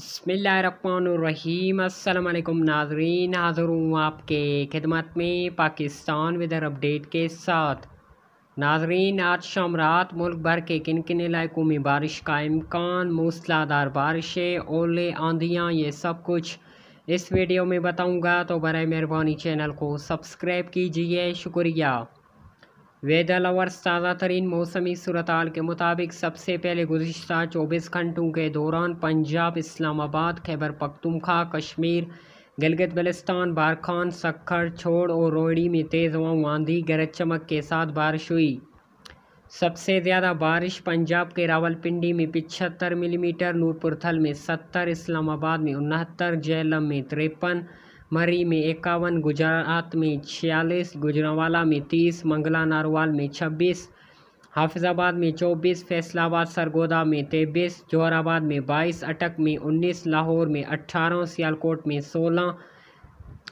बसमीम अल्लाम नाजरीन हाज़िर हूँ आपके खिदमत में पाकिस्तान वेदर अपडेट के साथ नाजरीन आज शाम रात मुल्क भर के किन किन इलाकों में बारिश का इम्कान मूसलाधार बारिशें ओले आंधियाँ ये सब कुछ इस वीडियो में बताऊँगा तो बर मेहरबानी चैनल को सब्सक्राइब कीजिए शुक्रिया वेदर लवर्स ताज़ा तरीन मौसमी सूरत के मुताबिक सबसे पहले गुज्त चौबीस घंटों के दौरान पंजाब इस्लामाबाद खैबर पखतुमखा कश्मीर गिलगित बलिस्तान बारखान सखर छोड़ और रोहड़ी में तेज़ हवाओं आंधी गरज चमक के साथ बारिश हुई सबसे ज़्यादा बारिश पंजाब के रावलपिंडी में पिछहत्तर मिलीमीटर नूरपुरथल में सत्तर इस्लामाबाद में उनहत्तर जैलम में तिरपन मरी में इक्यावन गुजरात में छियालीस गुजरावाला में तीस मंगला नारोवाल में छब्बीस हाफिज़ाबाद में चौबीस फैसलाबाद सरगोदा में तेबीस जोहराबाद में बाईस अटक में उन्नीस लाहौर में अट्ठारह सियालकोट में सोलह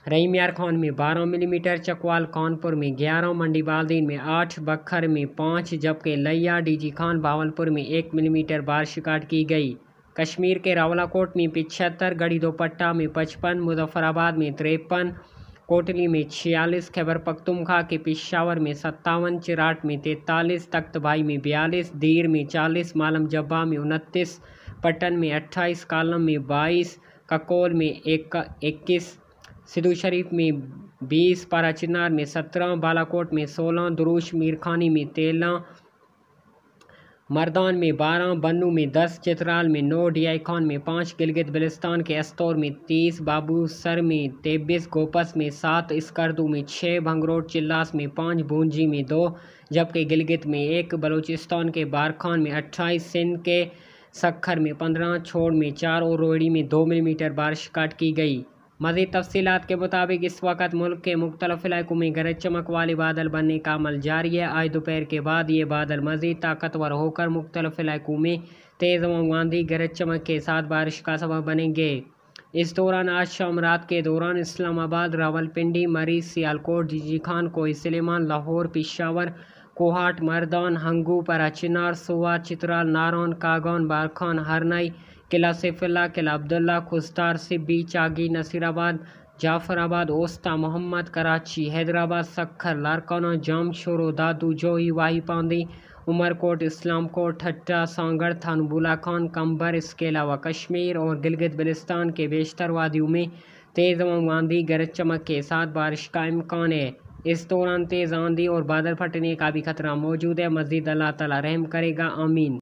रईमियार खान में बारह मिलीमीटर चकवाल कानपुर में ग्यारह मंडी बालदीन में आठ बखर में पाँच जबकि लैया डीजी खान भावलपुर में एक मिलीमीटर बारिश रिकॉर्ड की गई कश्मीर के रावलाकोट में पिछहत्तर गढ़ी दोपट्टा में पचपन मुजफ्फराबाद में तिरपन कोटली में छियालीस खैबर पख्तुमखा के पिशावर में सत्तावन चिराट में तैंतालीस तख्तभाई में बयालीस देर में चालीस मालम जब्बा में उनतीस पटन में अट्ठाईस कालम में बाईस ककोल में एक इक्कीस सिद्धू शरीफ में बीस पारा चिनार में सत्रह बालाकोट में सोलह दुरूश मीरखानी में तेरह मर्दान में बारह बन्नू में दस चित्राल में नौ खान में पाँच गिलगित बलिस्तान के अस्तौर में तीस बाबूसर में तेबिस गोपस में सात स्कर्दू में छः भंगरोट चिल्लास में पाँच बूंजी में दो जबकि गिलगित में एक बलूचिस्तान के बारखान में अट्ठाईस सिंध के सखर में पंद्रह छोड़ में चार और रोहड़ी में दो मिलीमीटर बारिश काट की गई मजीद तफसीत के मुताबिक इस वक्त मुल्क के मुख्तलफ इलाकों में गरज चमक वाले बादल बनने का अमल जारी है आज दोपहर के बाद ये बादल मजीद ताकतवर होकर मुख्तलफ इलाकों में तेज़ व आंधी गरज चमक के साथ बारिश का सबब बनेंगे इस दौरान आज शाम रात के दौरान इस्लामाबाद रावलपिंडी मरीज सियालकोट जीजी खान कोई सलेमान लाहौर पिशावर कोहाट मर्दान हंगू पराचिनार सुवा चित्राल नारौन कागौन बारखान हरनई किला सिफिला किला अब्दुल्ला खुस्तार सिब्बी चागी नसीराबाद जाफराबाद ओस्ता मोहम्मद कराची हैदराबाद सखर लारकाना जाम शोरो दादू जोही वाही पांदी उमरकोट इस्लामकोट ठट्टा सांगड़ थानबुला खान कंबर इसके अलावा कश्मीर और गिलगित बलिस्तान के बेशतर वादियों में तेज़ हवा आंधी गरज चमक के साथ बारिश का इम्कान है इस दौरान तेज़ आंधी और बादल फटने का भी खतरा मौजूद है मजीद अल्लाह तला रहम करेगा आमीन